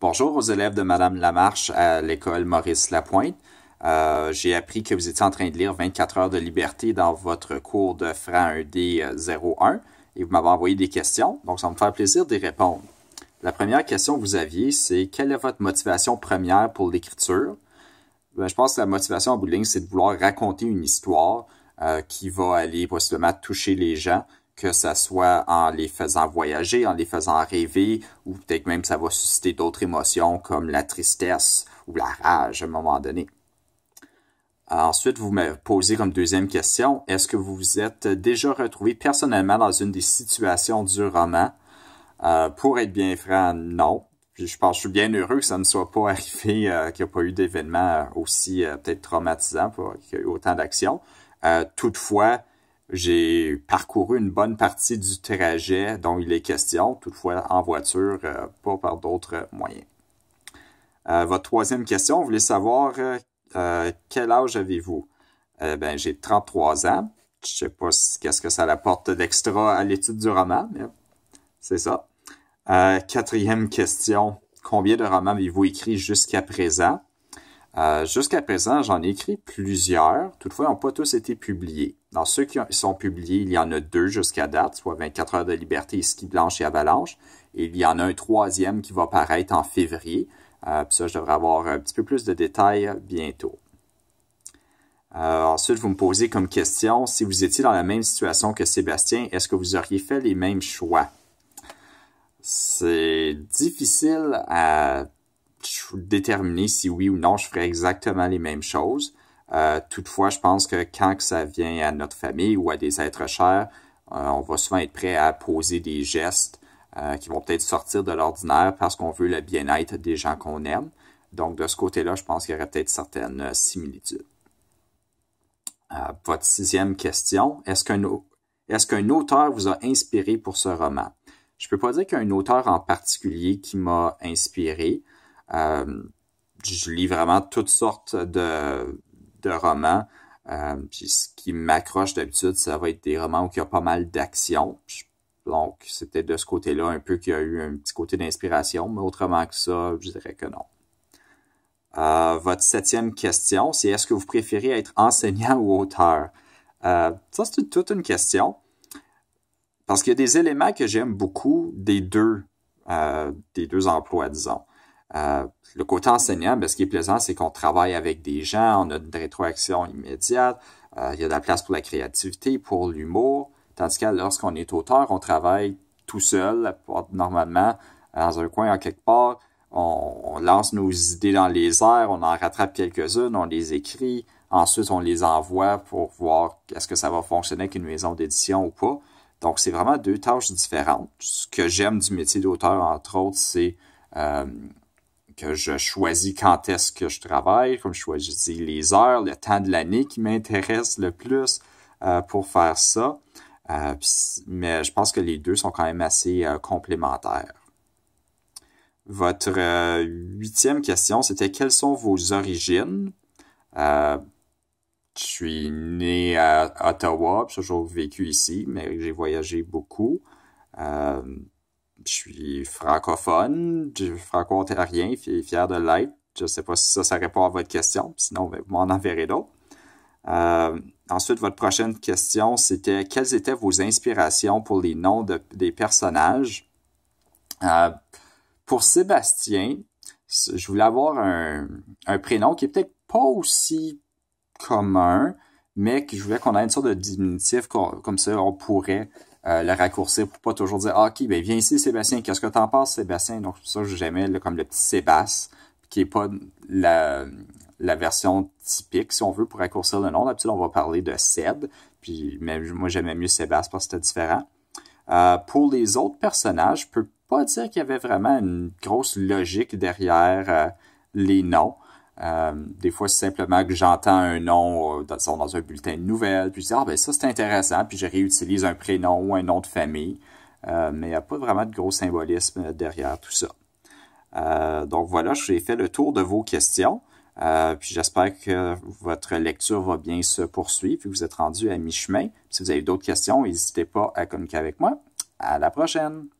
Bonjour aux élèves de Madame Lamarche à l'école Maurice Lapointe. Euh, j'ai appris que vous étiez en train de lire 24 heures de liberté dans votre cours de franc 1D01 euh, et vous m'avez envoyé des questions, donc ça va me faire plaisir d'y répondre. La première question que vous aviez, c'est quelle est votre motivation première pour l'écriture? Ben, je pense que la motivation à bout de ligne, c'est de vouloir raconter une histoire euh, qui va aller possiblement toucher les gens, que ça soit en les faisant voyager, en les faisant rêver, ou peut-être même ça va susciter d'autres émotions comme la tristesse ou la rage à un moment donné. Ensuite, vous me posez comme deuxième question, est-ce que vous vous êtes déjà retrouvé personnellement dans une des situations du roman? Euh, pour être bien franc, non. Je pense que je suis bien heureux que ça ne soit pas arrivé, euh, qu'il n'y ait pas eu d'événement euh, aussi peut-être traumatisant, qu'il y ait eu autant d'actions. toutefois, j'ai parcouru une bonne partie du trajet dont il est question, toutefois en voiture, euh, pas par d'autres moyens. Euh, votre troisième question, vous voulez savoir euh, quel âge avez-vous? ben, j'ai 33 ans. Je sais pas qu'est-ce que ça apporte d'extra à l'étude du roman, mais c'est ça. quatrième question, combien de romans avez-vous écrit jusqu'à présent? Euh, jusqu'à présent, j'en ai écrit plusieurs, toutefois, ils n'ont pas tous été publiés. Dans ceux qui sont publiés, il y en a deux jusqu'à date, soit 24 heures de liberté, ski blanche et avalanche, et il y en a un troisième qui va paraître en février. Euh, puis ça, je devrais avoir un petit peu plus de détails bientôt. Euh, ensuite, vous me posez comme question, si vous étiez dans la même situation que Sébastien, est-ce que vous auriez fait les mêmes choix? C'est difficile à déterminer si oui ou non je ferais exactement les mêmes choses. Euh, toutefois, je pense que quand ça vient à notre famille ou à des êtres chers, euh, on va souvent être prêt à poser des gestes euh, qui vont peut-être sortir de l'ordinaire parce qu'on veut le bien-être des gens qu'on aime. Donc, de ce côté-là, je pense qu'il y aurait peut-être certaines similitudes. votre sixième question, est-ce qu'un auteur vous a inspiré pour ce roman? Je ne peux pas dire qu'un auteur en particulier qui m'a inspiré. Euh, je lis vraiment toutes sortes de, de romans. Euh, ce qui m'accroche d'habitude, ça va être des romans où il y a pas mal d'action. Donc, c'était de ce côté-là un peu qu'il y a eu un petit côté d'inspiration, mais autrement que ça, je dirais que non. Euh, votre septième question, c'est est-ce que vous préférez être enseignant ou auteur? ça, c'est toute une question. Parce qu'il y a des éléments que j'aime beaucoup des deux, des deux emplois, disons. Euh, le côté enseignant, ben, ce qui est plaisant, c'est qu'on travaille avec des gens, on a une rétroaction immédiate, euh, il y a de la place pour la créativité, pour l'humour, tandis que lorsqu'on est auteur, on travaille tout seul, normalement, dans un coin, en quelque part, on, lance nos idées dans les airs, on en rattrape quelques-unes, on les écrit, ensuite on les envoie pour voir est-ce que ça va fonctionner avec une maison d'édition ou pas. Donc c'est vraiment deux tâches différentes. Ce que j'aime du métier d'auteur, entre autres, c'est... Euh, que je choisis quand est-ce que je travaille, comme je choisis les heures, le temps de l'année qui m'intéresse le plus euh, pour faire ça. Euh, mais je pense que les deux sont quand même assez euh, complémentaires. Votre huitième question, c'était quelles sont vos origines? je suis né à Ottawa, j'ai toujours vécu ici, mais j'ai voyagé beaucoup je suis francophone, franco-ontarien, fier de l'être. Je ne sais pas si ça, ça répond à votre question. Sinon, ben, vous m'en enverrez d'autres. Euh, ensuite, votre prochaine question, c'était quelles étaient vos inspirations pour les noms des personnages? Euh, pour Sébastien, je voulais avoir un, prénom qui est peut-être pas aussi commun, mais que je voulais qu'on ait une sorte de diminutif comme ça, on pourrait euh, le raccourcir pour pas toujours dire ah, OK, ben viens ici Sébastien, qu'est-ce que t'en penses Sébastien Donc ça j'aimais comme le petit Sébastien qui est pas la, la, version typique si on veut pour raccourcir le nom. D'habitude on va parler de Seb, puis mais moi j'aimais mieux Sébastien parce que c'était différent. Euh, pour les autres personnages, je peux pas dire qu'il y avait vraiment une grosse logique derrière euh, les noms. Euh, des fois, c'est simplement que j'entends un nom euh, dans, un bulletin de nouvelles, puis je dis « Ah, ben ça, c'est intéressant », puis je réutilise un prénom ou un nom de famille. Euh, mais il n'y a pas vraiment de gros symbolisme derrière tout ça. donc voilà, j'ai fait le tour de vos questions. puis j'espère que votre lecture va bien se poursuivre, puis vous êtes rendu à mi-chemin. Si vous avez d'autres questions, n'hésitez pas à communiquer avec moi. À la prochaine!